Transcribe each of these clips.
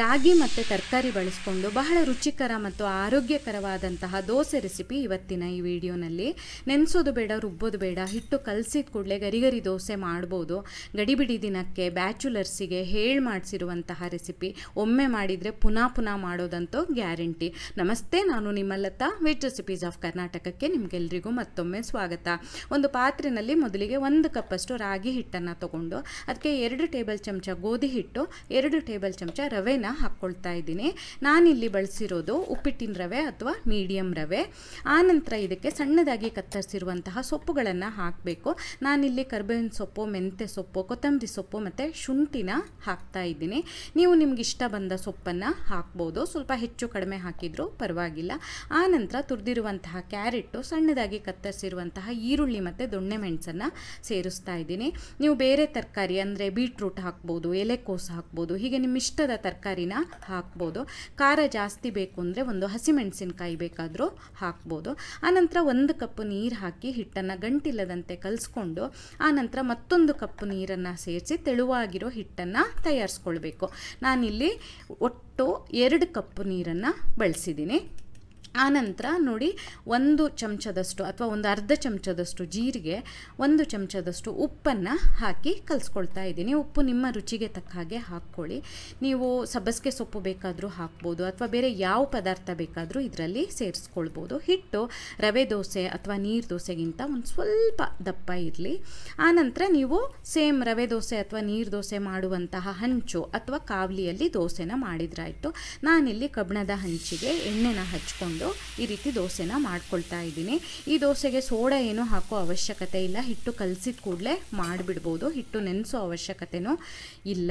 ರಾಗಿ ಮತ್ತು ತರಕಾರಿ ಬಳಸ್ಕೊಂಡು ಬಹಳ ರುಚಿಕರ ಮತ್ತು ಆರೋಗ್ಯಕರವಾದಂತಹ ದೋಸೆ ರೆಸಿಪಿ ಇವತ್ತಿನ ಈ ವಿಡಿಯೋನಲ್ಲಿ ನೆನೆಸೋದು ಬೇಡ ರುಬ್ಬೋದು ಬೇಡ ಹಿಟ್ಟು ಕಲಸಿದ ಕೂಡಲೇ ಗರಿಗರಿ ದೋಸೆ ಮಾಡ್ಬೋದು ಗಡಿಬಿಡಿ ದಿನಕ್ಕೆ ಬ್ಯಾಚುಲರ್ಸಿಗೆ ಹೇಳಿ ಮಾಡಿಸಿರುವಂತಹ ರೆಸಿಪಿ ಒಮ್ಮೆ ಮಾಡಿದರೆ ಪುನಃ ಪುನಃ ಮಾಡೋದಂತೂ ಗ್ಯಾರಂಟಿ ನಮಸ್ತೆ ನಾನು ನಿಮ್ಮ ಲತಾ ವೆಜ್ ರೆಸಿಪೀಸ್ ಆಫ್ ಕರ್ನಾಟಕಕ್ಕೆ ನಿಮಗೆಲ್ಲರಿಗೂ ಮತ್ತೊಮ್ಮೆ ಸ್ವಾಗತ ಒಂದು ಪಾತ್ರೆಯಲ್ಲಿ ಮೊದಲಿಗೆ ಒಂದು ಕಪ್ಪಷ್ಟು ರಾಗಿ ಹಿಟ್ಟನ್ನು ತಗೊಂಡು ಅದಕ್ಕೆ ಎರಡು ಟೇಬಲ್ ಚಮಚ ಗೋಧಿ ಹಿಟ್ಟು ಎರಡು ಟೇಬಲ್ ಚಮಚ ರವೆ ರವೆನ ಹಾಕ್ಕೊಳ್ತಾ ಇದ್ದೀನಿ ನಾನಿಲ್ಲಿ ಬಳಸಿರೋದು ಉಪ್ಪಿಟ್ಟಿನ ರವೆ ಅಥವಾ ಮೀಡಿಯಂ ರವೆ ಆನಂತರ ಇದಕ್ಕೆ ಸಣ್ಣದಾಗಿ ಕತ್ತರಿಸಿರುವಂತಹ ಸೊಪ್ಪುಗಳನ್ನು ಹಾಕಬೇಕು ನಾನಿಲ್ಲಿ ಕರ್ಬೇವಿನ ಸೊಪ್ಪು ಮೆಂತ್ಯ ಸೊಪ್ಪು ಕೊತ್ತಂಬರಿ ಸೊಪ್ಪು ಮತ್ತು ಶುಂಠಿನ ಹಾಕ್ತಾ ಇದ್ದೀನಿ ನೀವು ನಿಮ್ಗೆ ಇಷ್ಟ ಬಂದ ಸೊಪ್ಪನ್ನು ಹಾಕ್ಬೋದು ಸ್ವಲ್ಪ ಹೆಚ್ಚು ಕಡಿಮೆ ಹಾಕಿದರೂ ಪರವಾಗಿಲ್ಲ ಆನಂತರ ತುರಿದಿರುವಂತಹ ಕ್ಯಾರೆಟು ಸಣ್ಣದಾಗಿ ಕತ್ತರಿಸಿರುವಂತಹ ಈರುಳ್ಳಿ ಮತ್ತು ದೊಣ್ಣೆ ಮೆಣಸನ್ನು ಸೇರಿಸ್ತಾ ಇದ್ದೀನಿ ನೀವು ಬೇರೆ ತರಕಾರಿ ಅಂದರೆ ಬೀಟ್ರೂಟ್ ಹಾಕ್ಬೋದು ಎಲೆಕೋಸು ಹಾಕ್ಬೋದು ಹೀಗೆ ನಿಮ್ಮ ಇಷ್ಟದ ತರಕಾರಿ ತರಕಾರಿನ ಹಾಕ್ಬೋದು ಖಾರ ಜಾಸ್ತಿ ಬೇಕು ಅಂದರೆ ಒಂದು ಹಸಿಮೆಣಸಿನಕಾಯಿ ಬೇಕಾದರೂ ಹಾಕ್ಬೋದು ಆನಂತರ ಒಂದು ಕಪ್ ನೀರು ಹಾಕಿ ಹಿಟ್ಟನ್ನು ಗಂಟಿಲ್ಲದಂತೆ ಕಲಿಸ್ಕೊಂಡು ಆನಂತರ ಮತ್ತೊಂದು ಕಪ್ಪು ನೀರನ್ನು ಸೇರಿಸಿ ತೆಳುವಾಗಿರೋ ಹಿಟ್ಟನ್ನು ತಯಾರಿಸ್ಕೊಳ್ಬೇಕು ನಾನಿಲ್ಲಿ ಒಟ್ಟು ಎರಡು ಕಪ್ಪು ನೀರನ್ನು ಬಳಸಿದ್ದೀನಿ ಆನಂತರ ನೋಡಿ ಒಂದು ಚಮಚದಷ್ಟು ಅಥವಾ ಒಂದು ಅರ್ಧ ಚಮಚದಷ್ಟು ಜೀರಿಗೆ ಒಂದು ಚಮಚದಷ್ಟು ಉಪ್ಪನ್ನು ಹಾಕಿ ಕಲಿಸ್ಕೊಳ್ತಾ ಇದ್ದೀನಿ ಉಪ್ಪು ನಿಮ್ಮ ರುಚಿಗೆ ತಕ್ಕ ಹಾಗೆ ಹಾಕ್ಕೊಳ್ಳಿ ನೀವು ಸಬ್ಬಸಿಗೆ ಸೊಪ್ಪು ಬೇಕಾದರೂ ಹಾಕ್ಬೋದು ಅಥವಾ ಬೇರೆ ಯಾವ ಪದಾರ್ಥ ಬೇಕಾದರೂ ಇದರಲ್ಲಿ ಸೇರಿಸ್ಕೊಳ್ಬೋದು ಹಿಟ್ಟು ರವೆ ದೋಸೆ ಅಥವಾ ನೀರು ದೋಸೆಗಿಂತ ಒಂದು ಸ್ವಲ್ಪ ದಪ್ಪ ಇರಲಿ ಆನಂತರ ನೀವು ಸೇಮ್ ರವೆ ದೋಸೆ ಅಥವಾ ನೀರು ದೋಸೆ ಮಾಡುವಂತಹ ಹಂಚು ಅಥವಾ ಕಾವಲಿಯಲ್ಲಿ ದೋಸೆನ ಮಾಡಿದ್ರಾಯಿತು ನಾನಿಲ್ಲಿ ಕಬ್ಣದ ಹಂಚಿಗೆ ಎಣ್ಣೆನ ಹಚ್ಕೊಂಡು ಈ ರೀತಿ ದೋಸೆನ ಮಾಡ್ಕೊಳ್ತಾ ಇದ್ದೀನಿ ಈ ದೋಸೆಗೆ ಸೋಡಾ ಏನೂ ಹಾಕೋ ಅವಶ್ಯಕತೆ ಇಲ್ಲ ಹಿಟ್ಟು ಕಲಸಿದ ಕೂಡಲೇ ಮಾಡಿಬಿಡ್ಬೋದು ಹಿಟ್ಟು ನೆನೆಸೋ ಅವಶ್ಯಕತೆನೂ ಇಲ್ಲ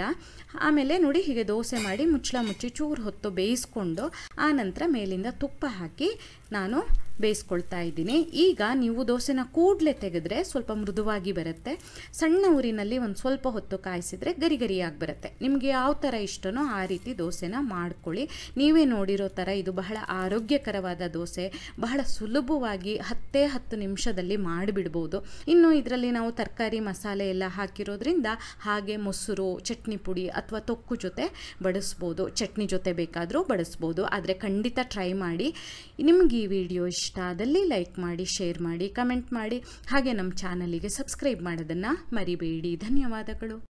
ಆಮೇಲೆ ನೋಡಿ ಹೀಗೆ ದೋಸೆ ಮಾಡಿ ಮುಚ್ಚಳ ಮುಚ್ಚಿ ಚೂರು ಹೊತ್ತು ಬೇಯಿಸ್ಕೊಂಡು ಆ ನಂತರ ಮೇಲಿಂದ ತುಪ್ಪ ಹಾಕಿ ನಾನು ಬೇಯಿಸ್ಕೊಳ್ತಾ ಇದ್ದೀನಿ ಈಗ ನೀವು ದೋಸೆನ ಕೂಡಲೇ ತೆಗೆದ್ರೆ ಸ್ವಲ್ಪ ಮೃದುವಾಗಿ ಬರುತ್ತೆ ಸಣ್ಣ ಊರಿನಲ್ಲಿ ಒಂದು ಸ್ವಲ್ಪ ಹೊತ್ತು ಕಾಯಿಸಿದರೆ ಗರಿ ಗರಿಯಾಗಿ ಬರುತ್ತೆ ನಿಮಗೆ ಯಾವ ಥರ ಇಷ್ಟನೋ ಆ ರೀತಿ ದೋಸೆನ ಮಾಡ್ಕೊಳ್ಳಿ ನೀವೇ ನೋಡಿರೋ ಥರ ಇದು ಬಹಳ ಆರೋಗ್ಯಕರವಾದ ದೋಸೆ ಬಹಳ ಸುಲಭವಾಗಿ ಹತ್ತೇ ಹತ್ತು ನಿಮಿಷದಲ್ಲಿ ಮಾಡಿಬಿಡ್ಬೋದು ಇನ್ನು ಇದರಲ್ಲಿ ನಾವು ತರಕಾರಿ ಮಸಾಲೆ ಎಲ್ಲ ಹಾಕಿರೋದ್ರಿಂದ ಹಾಗೆ ಮೊಸರು ಚಟ್ನಿ ಪುಡಿ ಅಥವಾ ತೊಕ್ಕು ಜೊತೆ ಬಡಿಸ್ಬೋದು ಚಟ್ನಿ ಜೊತೆ ಬೇಕಾದರೂ ಬಡಿಸ್ಬೋದು ಆದರೆ ಖಂಡಿತ ಟ್ರೈ ಮಾಡಿ ನಿಮಗೆ ಈ ವಿಡಿಯೋ ಇಷ್ಟ ಆದಲ್ಲಿ ಲೈಕ್ ಮಾಡಿ ಶೇರ್ ಮಾಡಿ ಕಮೆಂಟ್ ಮಾಡಿ ಹಾಗೆ ನಮ್ಮ ಚಾನಲಿಗೆ ಸಬ್ಸ್ಕ್ರೈಬ್ ಮಾಡೋದನ್ನು ಮರಿಬೇಡಿ ಧನ್ಯವಾದಗಳು